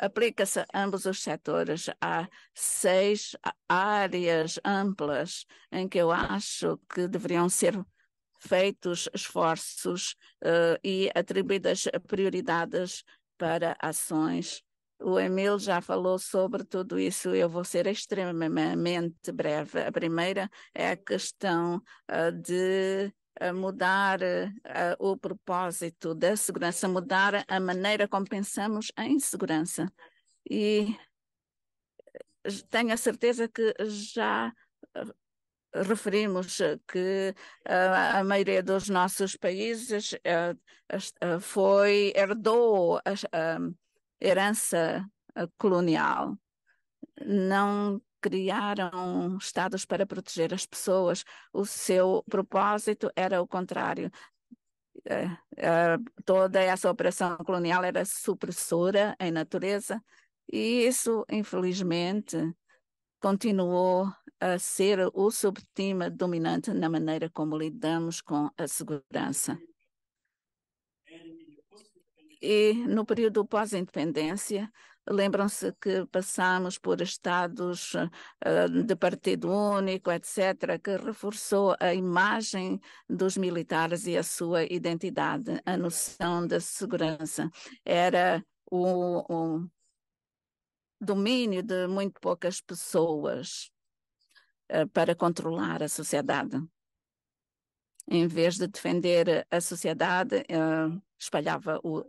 aplica-se a ambos os setores. Há seis áreas amplas em que eu acho que deveriam ser feitos esforços uh, e atribuídas prioridades para ações. O Emil já falou sobre tudo isso, eu vou ser extremamente breve. A primeira é a questão uh, de mudar uh, o propósito da segurança, mudar a maneira como pensamos em segurança. E eh, tenho a certeza que já eh, referimos que uh, a maioria dos nossos países uh, foi herdou a herança colonial. Não criaram estados para proteger as pessoas. O seu propósito era o contrário. É, é, toda essa operação colonial era supressora em natureza, e isso, infelizmente, continuou a ser o subtema dominante na maneira como lidamos com a segurança. E no período pós-independência, Lembram-se que passamos por estados uh, de partido único, etc., que reforçou a imagem dos militares e a sua identidade, a noção da segurança. Era o, o domínio de muito poucas pessoas uh, para controlar a sociedade. Em vez de defender a sociedade, uh, espalhava o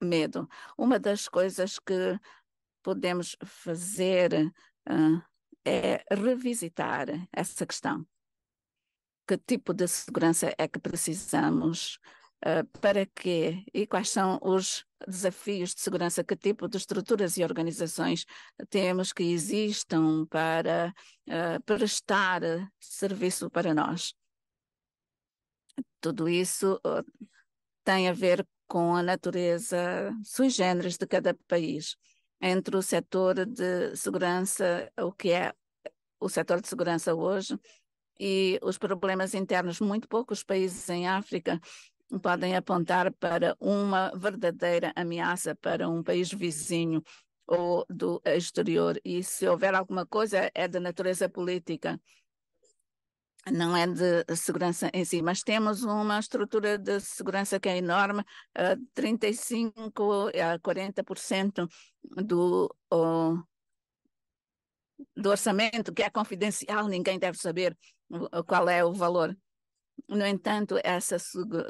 medo. Uma das coisas que podemos fazer uh, é revisitar essa questão. Que tipo de segurança é que precisamos? Uh, para quê? E quais são os desafios de segurança? Que tipo de estruturas e organizações temos que existam para uh, prestar serviço para nós? Tudo isso tem a ver com a natureza sui generis de cada país, entre o setor de segurança, o que é o setor de segurança hoje, e os problemas internos. Muito poucos países em África podem apontar para uma verdadeira ameaça para um país vizinho ou do exterior. E se houver alguma coisa, é da natureza política não é de eh, segurança em si, mas temos uma estrutura de segurança que é enorme, uh, eh, 35 a 40% do, uh, do orçamento, que é confidencial, ninguém deve saber qual é o valor. No entanto, essa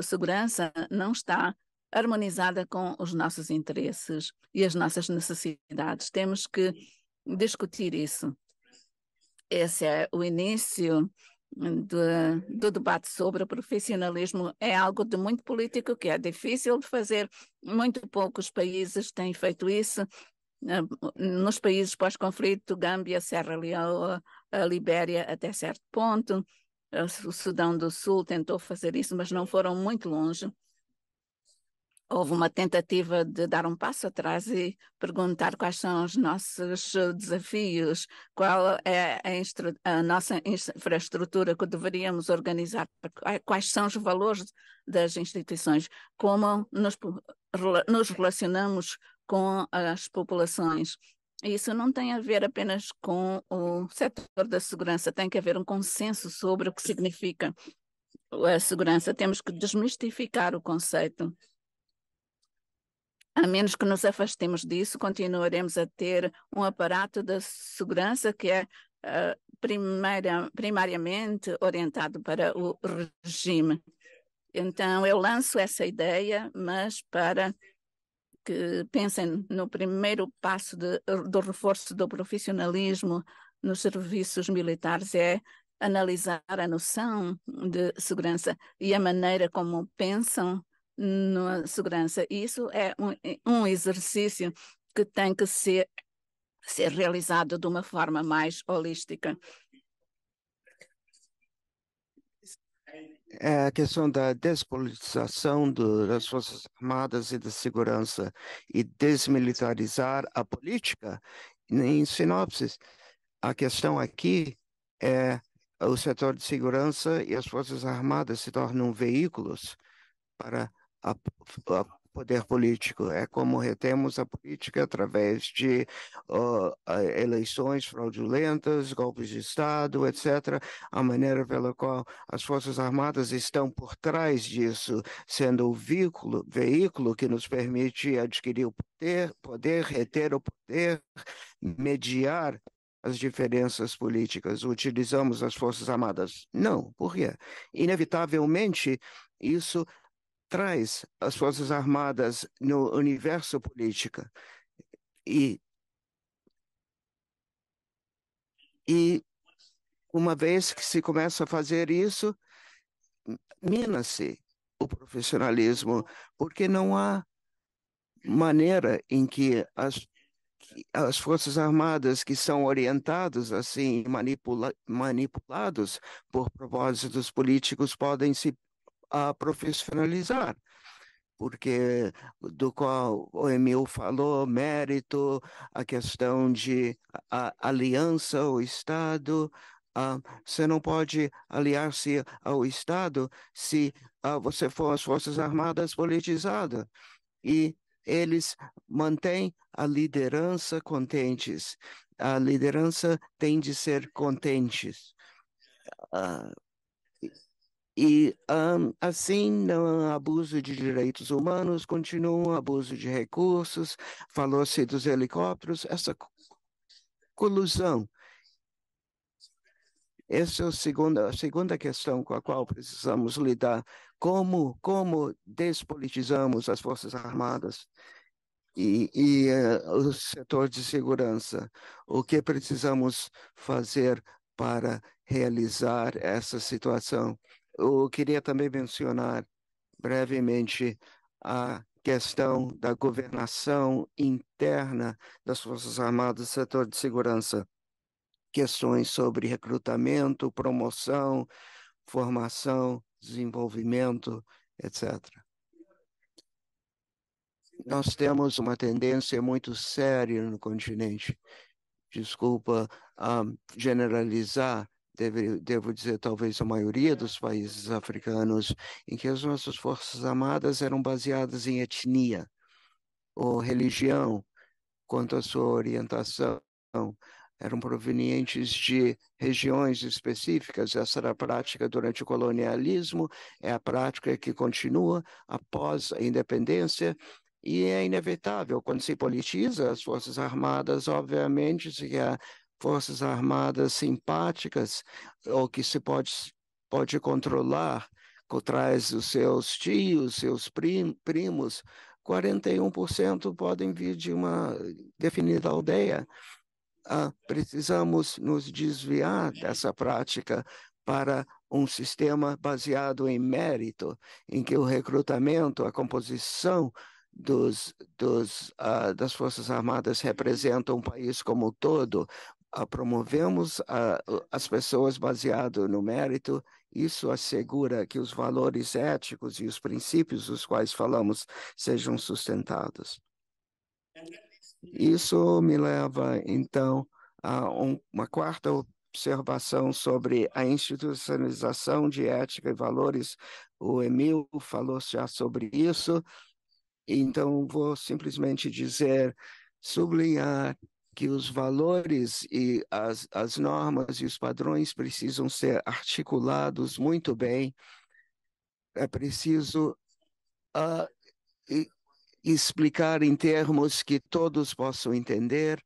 segurança não está harmonizada com os nossos interesses e as nossas necessidades. Temos que discutir isso. Esse é o início de, do debate sobre o profissionalismo é algo de muito político que é difícil de fazer. Muito poucos países têm feito isso. Eh, nos países pós-conflito, Gâmbia, Serra Leoa, a eh, Libéria até certo ponto. Eh, o Sudão do Sul tentou fazer isso, mas não foram muito longe houve uma tentativa de dar um passo atrás e perguntar quais são os nossos eh, desafios, qual é a, a, nossa infraestrutura que deveríamos organizar, eh, quais são os valores das instituições, como nos, nos relacionamos com as populações. Isso não tem a ver apenas com o setor da segurança, tem que haver um consenso sobre o que significa a segurança. Temos que desmistificar o conceito a menos que nos afastemos disso, continuaremos a ter um aparato da segurança que é uh, primeira, primariamente orientado para o regime. Então, eu lanço essa ideia, mas para que pensem no primeiro passo de, do reforço do profissionalismo nos serviços militares é analisar a noção de segurança e a maneira como pensam na segurança. Isso é um, é um exercício que tem que ser, ser realizado de uma forma mais holística. é a questão da despolitização das Forças Armadas e da segurança e desmilitarizar a política. Em sinopses, a questão aqui é o setor de segurança e as Forças Armadas se tornam veículos para a, a poder político. É como retemos a política através de uh, eleições fraudulentas, golpes de Estado, etc. A maneira pela qual as Forças Armadas estão por trás disso, sendo o veículo, veículo que nos permite adquirir o poder, poder reter o poder, mediar as diferenças políticas. Utilizamos as Forças Armadas? Não. Por quê? Inevitavelmente, isso traz as Forças Armadas no universo político e, e uma vez que se começa a fazer isso, mina-se o profissionalismo, porque não há maneira em que as, as Forças Armadas que são orientadas assim, manipula, manipulados por propósitos políticos, podem se a profissionalizar, porque do qual o Emil falou, mérito, a questão de a, a aliança ao Estado, ah, você não pode aliar-se ao Estado se você for as Forças Armadas politizada. E eles mantêm a liderança contentes. A liderança tem de ser contentes. Ah, e um, assim, não, abuso de direitos humanos continua, abuso de recursos, falou-se dos helicópteros, essa colusão. Essa é a segunda, a segunda questão com a qual precisamos lidar. Como, como despolitizamos as Forças Armadas e, e uh, o setor de segurança? O que precisamos fazer para realizar essa situação? Eu queria também mencionar brevemente a questão da governação interna das Forças Armadas, setor de segurança, questões sobre recrutamento, promoção, formação, desenvolvimento, etc. Nós temos uma tendência muito séria no continente. Desculpa um, ah, generalizar, deve, devo dizer, talvez a maioria dos países africanos, em que as nossas forças armadas eram baseadas em etnia ou religião, quanto à sua orientação, eram provenientes de regiões específicas. Essa era a prática durante o colonialismo, é a prática que continua após a independência. E é inevitável, quando se politiza as Forças Armadas, obviamente, se há forças armadas simpáticas ou que se pode, pode controlar, traz os seus tios, seus prim, primos, 41% podem vir de uma definida aldeia. Ah, precisamos nos desviar dessa prática para um sistema baseado em mérito, em que o recrutamento, a composição dos, dos, ah, das Forças Armadas representa um país como um todo, promovemos a, as pessoas baseado no mérito, isso assegura que os valores éticos e os princípios dos quais falamos sejam sustentados. Isso me leva, então, a um, uma quarta observação sobre a institucionalização de ética e valores. O Emil falou já sobre isso, então vou simplesmente dizer, sublinhar que os valores e as, as normas e os padrões precisam ser articulados muito bem. É preciso uh, explicar em termos que todos possam entender,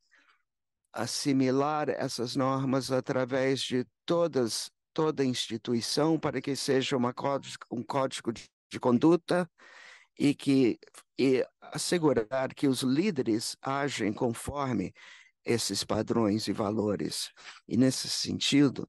assimilar essas normas através de todas toda instituição para que seja uma código, um código de, de conduta e que e assegurar que os líderes agem conforme esses padrões e valores. E nesse sentido,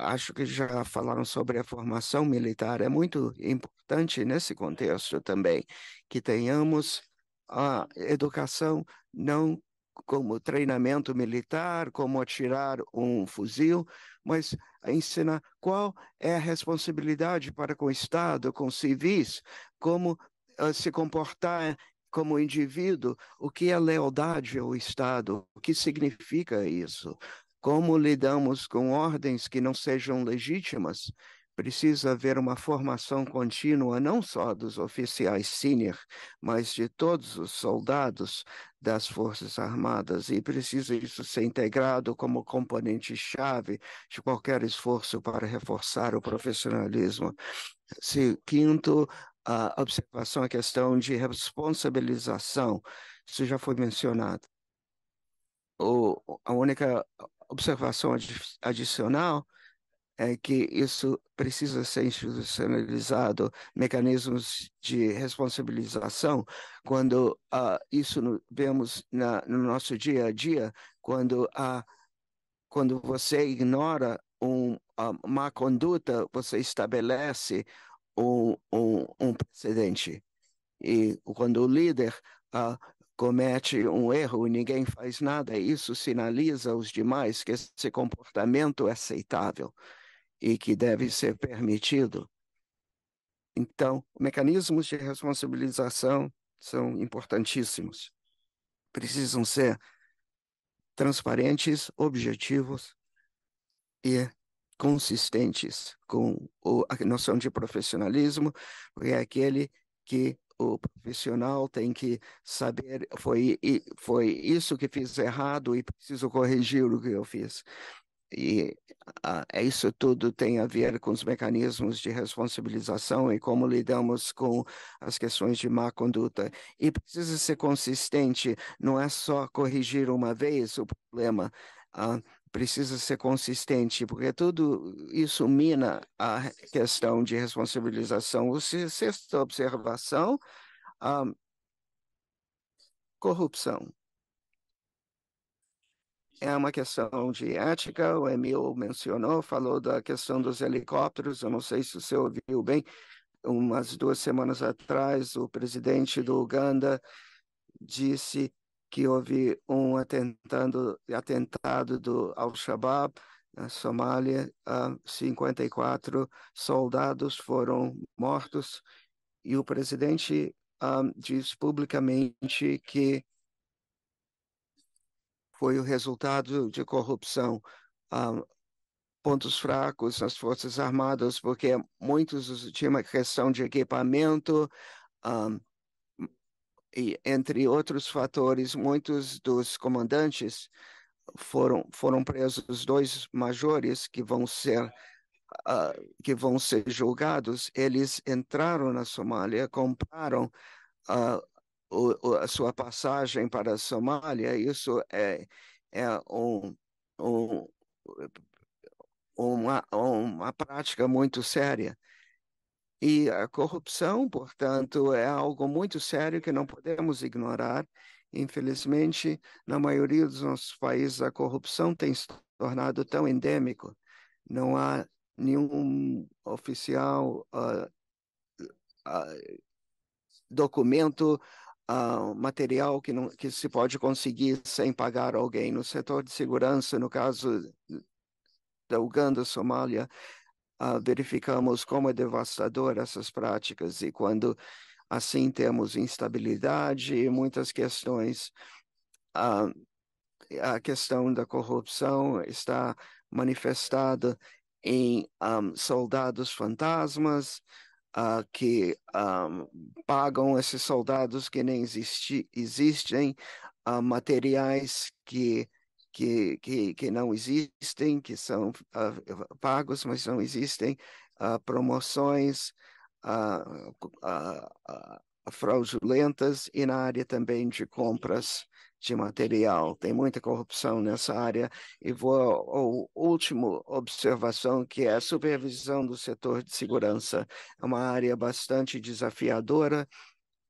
acho que já falaram sobre a formação militar. É muito importante nesse contexto também que tenhamos a educação não como treinamento militar, como atirar um fuzil, mas ensinar qual é a responsabilidade para com o Estado, com civis, como uh, se comportar como indivíduo, o que é lealdade ao Estado, o que significa isso, como lidamos com ordens que não sejam legítimas precisa haver uma formação contínua não só dos oficiais sênior mas de todos os soldados das Forças Armadas e precisa isso ser integrado como componente chave de qualquer esforço para reforçar o profissionalismo. Se, quinto, a observação, a questão de responsabilização, isso já foi mencionado. O, a única observação adicional é que isso precisa ser institucionalizado, mecanismos de responsabilização, quando uh, isso no, vemos na, no nosso dia a dia, quando, uh, quando você ignora um, má conduta, você estabelece um, um, um, precedente. E quando o líder uh, comete um erro e ninguém faz nada, isso sinaliza aos demais que esse comportamento é aceitável e que deve ser permitido. Então, mecanismos de responsabilização são importantíssimos. Precisam ser transparentes, objetivos e consistentes com o, a noção de profissionalismo, que é aquele que o profissional tem que saber foi foi isso que fiz errado e preciso corrigir o que eu fiz. E ah, é isso tudo tem a ver com os mecanismos de responsabilização e como lidamos com as questões de má conduta. E precisa ser consistente, não é só corrigir uma vez o problema. Ah, precisa ser consistente, porque tudo isso mina a questão de responsabilização. O sexta observação, ah, corrupção é uma questão de ética. O Emil mencionou, falou da questão dos helicópteros. Eu não sei se você ouviu bem. Umas duas semanas atrás, o presidente do Uganda disse que houve um atentado, atentado do Al-Shabaab na Somália. 54 ah, soldados foram mortos e o presidente ah, diz publicamente que foi o resultado de corrupção. Ah, pontos fracos nas Forças Armadas, porque muitos tinham uma questão de equipamento, um, e entre outros fatores, muitos dos comandantes foram, foram presos, dois majores que vão ser uh, que vão ser julgados, eles entraram na Somália, compraram uh, o, o, a sua passagem para a Somália, isso é, é um, um, uma, uma prática muito séria. E a corrupção, portanto, é algo muito sério que não podemos ignorar. Infelizmente, na maioria dos nossos países, a corrupção tem se tornado tão endêmico. Não há nenhum oficial uh, uh, documento material que, não, que se pode conseguir sem pagar alguém. No setor de segurança, no caso da Uganda, Somália, uh, verificamos como é devastador essas práticas e quando assim temos instabilidade e muitas questões. Uh, a questão da corrupção está manifestada em um, ah, soldados fantasmas, uh, que um, ah, pagam esses soldados que nem existi, existem, uh, materiais que, que, que, que não existem, que são uh, pagos, mas não existem, promoções fraudulentas e na área também de compras de material. Tem muita corrupção nessa área. E vou ao último observação, que é a supervisão do setor de segurança. É uma área bastante desafiadora,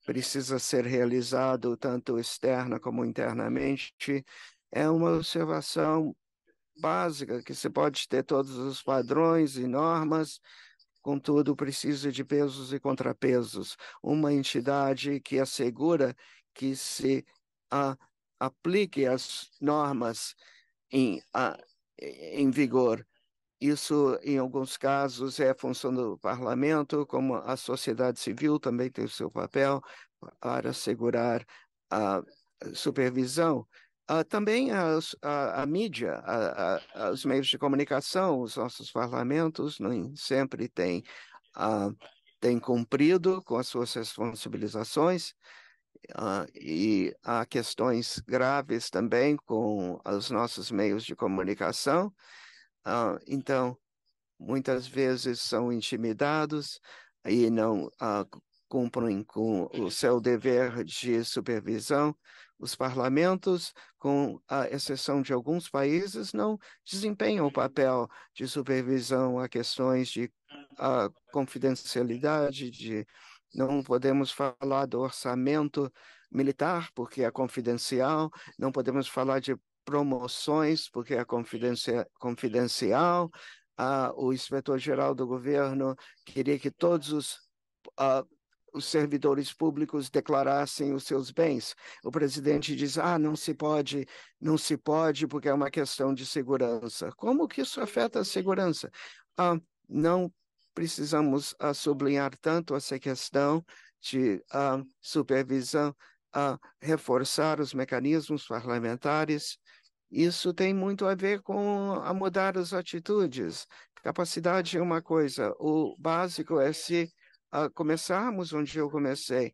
precisa ser realizado tanto externa como internamente. É uma observação básica que se pode ter todos os padrões e normas, contudo precisa de pesos e contrapesos. Uma entidade que assegura que se a aplique as normas em, a, em vigor. Isso, em alguns casos, é função do parlamento, como a sociedade civil também tem o seu papel para assegurar a supervisão. Uh, também a, a, a mídia, a, os meios de comunicação, os nossos parlamentos nem sempre têm, uh, têm cumprido com as suas responsabilizações. Uh, e há questões graves também com os nossos meios de comunicação. Uh, então, muitas vezes são intimidados e não uh, cumprem com o seu dever de supervisão. Os parlamentos, com a exceção de alguns países, não desempenham o papel de supervisão a questões de confidencialidade, de não podemos falar do orçamento militar, porque é confidencial, não podemos falar de promoções, porque é confidencia, confidencial. Ah, o inspetor-geral do governo queria que todos os, ah, os servidores públicos declarassem os seus bens. O presidente diz: ah, não se pode, não se pode, porque é uma questão de segurança. Como que isso afeta a segurança? Ah, não precisamos uh, sublinhar tanto essa questão de uh, supervisão, uh, reforçar os mecanismos parlamentares. Isso tem muito a ver com a mudar as atitudes. Capacidade é uma coisa, o básico é se uh, começarmos onde eu comecei,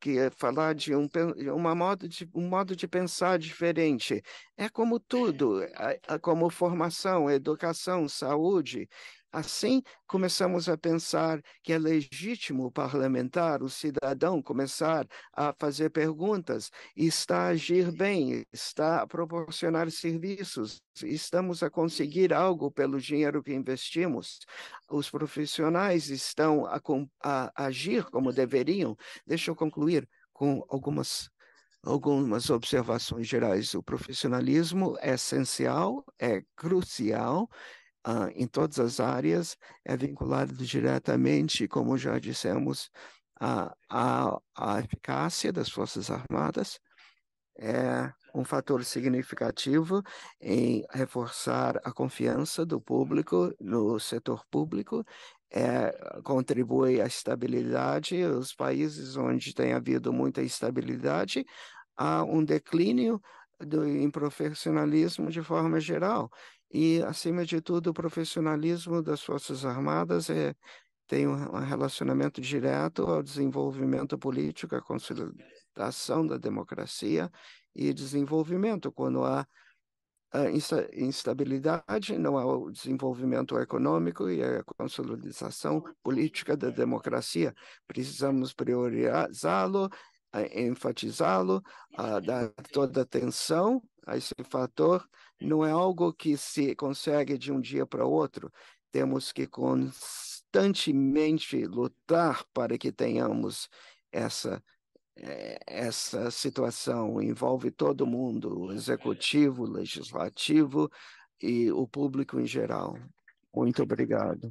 que é falar de um, uma modo de, um modo de pensar diferente. É como tudo, é, é, como formação, educação, saúde. Assim, começamos a pensar que é legítimo o parlamentar, o cidadão, começar a fazer perguntas, está a agir bem, está a proporcionar serviços, estamos a conseguir algo pelo dinheiro que investimos, os profissionais estão a, a agir como deveriam. Deixa eu concluir com algumas algumas observações gerais. O profissionalismo é essencial, é crucial, ah, em todas as áreas, é vinculado diretamente, como já dissemos, à, à, eficácia das Forças Armadas, é um fator significativo em reforçar a confiança do público no setor público, é, contribui à estabilidade. Os países onde tem havido muita instabilidade, há um declínio do, em profissionalismo de forma geral. E, acima de tudo, o profissionalismo das Forças Armadas é, tem um relacionamento direto ao desenvolvimento político, à consolidação da democracia e desenvolvimento. Quando há instabilidade, não há o desenvolvimento econômico e a consolidação política da democracia. Precisamos priorizá-lo enfatizá-lo, a dar toda a atenção a esse fator. Não é algo que se consegue de um dia para outro. Temos que constantemente lutar para que tenhamos essa eh, essa situação envolve todo mundo, o executivo, o legislativo e o público em geral. Muito obrigado.